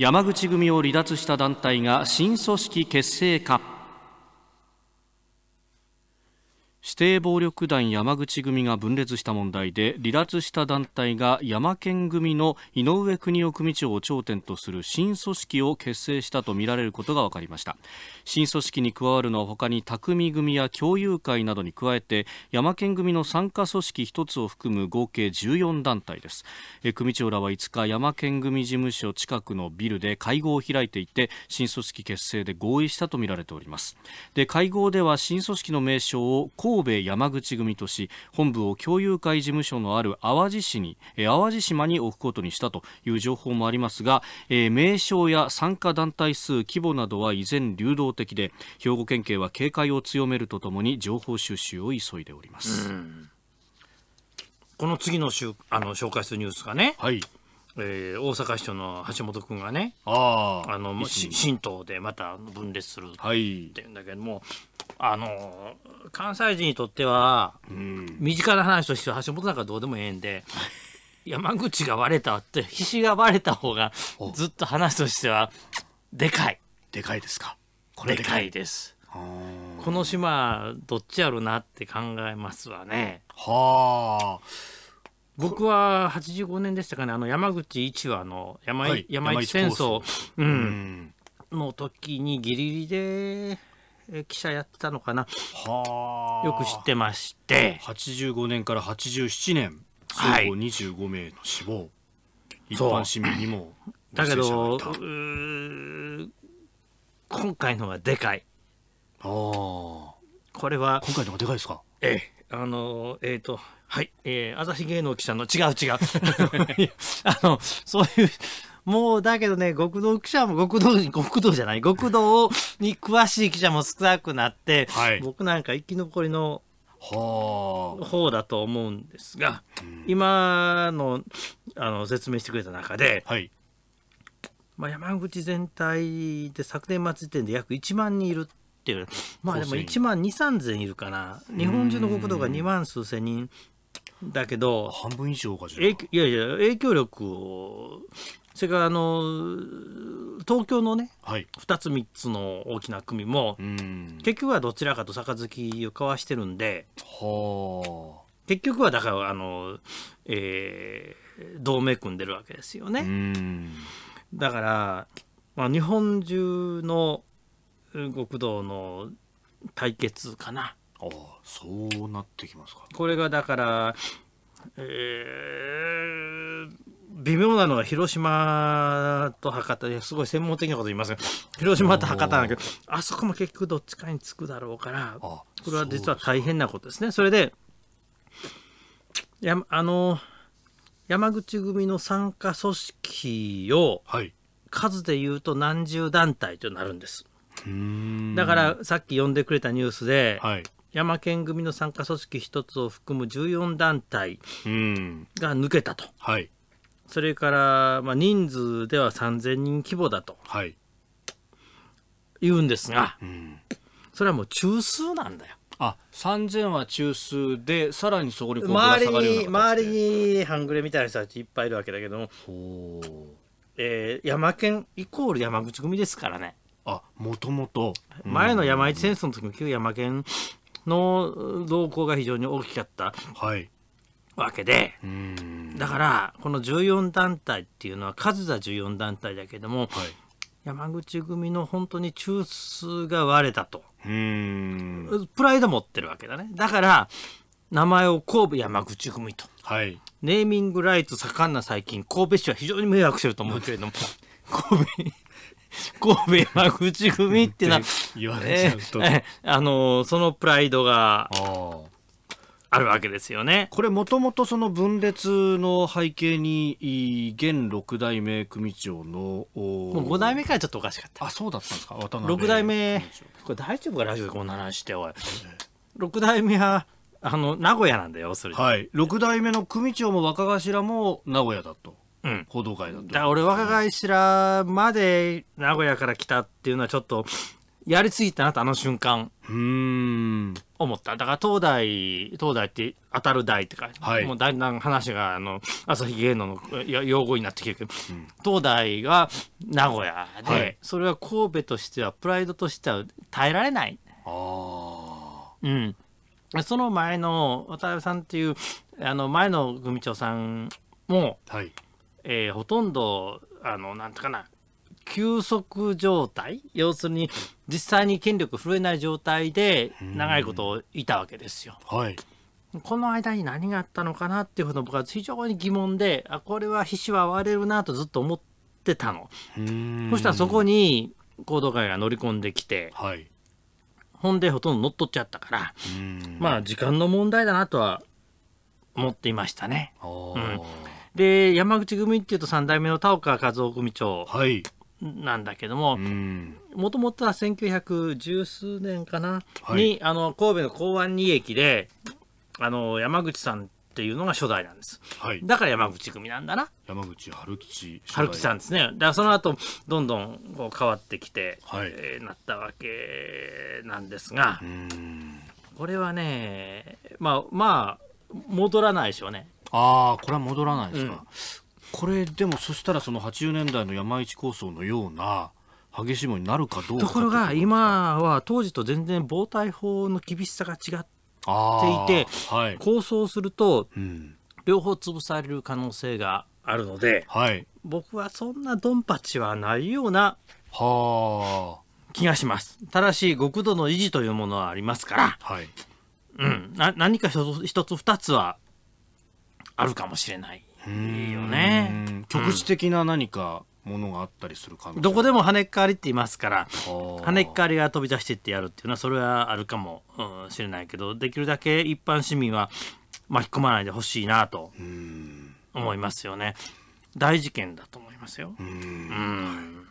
山口組を離脱した団体が新組織結成か指定暴力団山口組が分裂した問題で離脱した団体が山県組の井上邦夫組長を頂点とする新組織を結成したとみられることが分かりました新組織に加わるのは他に匠組や共有会などに加えて山県組の参加組織1つを含む合計14団体です組長らは5日山県組事務所近くのビルで会合を開いていて新組織結成で合意したとみられておりますで会合では新組織の名称を神戸山口組とし本部を共有会事務所のある淡路市に淡路島に置くことにしたという情報もありますが、え名称や参加団体数規模などは依然流動的で兵庫県警は警戒を強めるとともに情報収集を急いでおります。この次の週あの紹介するニュースがね、はい、えー、大阪市長の橋本君がねああの新党でまた分裂するっていうんだけども、はい、あの関西人にとっては、うん、身近な話としては橋本なんかどうでもええんで。山口が割れたってひしが割れた方がずっと話としてはでかいでかいですかこれでかいですこの島どっちやろなって考えますわねはあ僕は85年でしたかねあの山口一和の山,、はい、山一戦争、うん、の時にギリギリで記者やってたのかなよく知ってまして85年から87年総合25名の死亡、はい、一般市民にもだけど今回のはでかいあこれは今回のがでかいですかええあのえっ、ー、とはい、えー、朝日芸能記者の違う違う あのそういうもうだけどね、極道記者も、極道に、極道じゃない、極道に詳しい記者も少なくなって、はい、僕なんか生き残りの方だと思うんですが、うん、今のあの説明してくれた中で、はい、まあ、山口全体で昨年末時点で約1万人いるっていう、まあでも1万2、3千いるかな、日本中の国土が2万数千人だけど、半分以上かじゃいやいや、影響力をそれからあの東京のね、はい、2つ3つの大きな組も結局はどちらかと杯を交わしてるんで結局はだからあの、えー、同盟組んでるわけですよね。だから、まあ、日本中の極道の対決かな。ああそうなってきますか、これがだから、えー、微妙なのは広島と博多ですごい専門的なこと言いますが広島と博多なんだけどあそこも結局どっちかにつくだろうからこれは実は大変なことですね。それでやあの山口組の参加組織を、はい、数で言うと何十団体となるんです。だからさっき読んでくれたニュースで、はい、山県組の参加組織1つを含む14団体が抜けたと。はいそれから、まあ、人数では3000人規模だと、はい、言うんですが、うん、それはもう中枢なんだよ。あ3000は中枢でさらにそこに周りに周りに半グレみたいな人たちいっぱいいるわけだけども、えマ山県イコール山口組ですからねあもともと前の山一戦争の時も旧山県の動向が非常に大きかった、はい、わけでだからこの14団体っていうのは数は14団体だけども、はい、山口組の本当に中枢が割れたとプライド持ってるわけだねだから名前を神戸山口組と、はい、ネーミングライツ盛んな最近神戸市は非常に迷惑してると思うけれども神戸 神戸山口組ってな言われちゃうと、えーえー、あのー、そのプライドがあるわけですよね。これもともとその分裂の背景に、現六代目組長の、もう五代目からちょっとおかしかった。あ、そうだったんですか六代目、これ大丈夫かラジオでこんな話して、おい。六代目は、あの、名古屋なんだよ、それ。はい。六代目の組長も若頭も名古屋だと。うん、報道会だと。だから俺若頭まで名古屋から来たっていうのはちょっと、やりすぎたなと、あの瞬間。うん。思った。だから東大、東大って当たる大って書いて、はい、もうだんだん話があの朝日芸能の用語になってきてるけど、うん、東大が名古屋で、はい、それは神戸としてはプライドとしては耐えられない。あうん、その前の渡辺さんっていうあの前の組長さんも、はいえー、ほとんどあのなんてうかな休息状態要するに実際に権力振るえない状態で長いこといたわけですよ。はい、この間に何があったのかなっていうふうに僕は非常に疑問であこれは皮脂は割れるなとずっと思ってたの。そしたらそこに行動会が乗り込んできて、はい、ほんでほとんど乗っ取っちゃったからまあ時間の問題だなとは思っていましたね。うん、で山口組っていうと3代目の田岡和夫組長。はいなんだけどももともとは1910数年かな、はい、にあの神戸の港湾2駅であの山口さんっていうのが初代なんです、はい、だから山口組なんだな山口春吉春吉さんですねだからその後どんどんこう変わってきて、はい、えー、なったわけなんですがこれはねまあまあ戻らないでしょうねああこれは戻らないですか、うんこれでもそしたらその80年代の山一構想のような激しいものになるかどうかところが今は当時と全然防体法の厳しさが違っていて、はい、構想すると、両方潰される可能性があるので、はい、僕はそんなドンパチはないような気がします。ただし極度の維持というものはありますから、はい、うん、な何か一つ二つはあるかもしれないいいよね局地的な何かものがあったりする可能性、うん、どこでも跳ねっかわりって言いますから跳ねっかわりが飛び出してってやるっていうのはそれはあるかもしれないけどできるだけ一般市民は巻き込まないでほしいなと思いますよね大事件だと思いますようん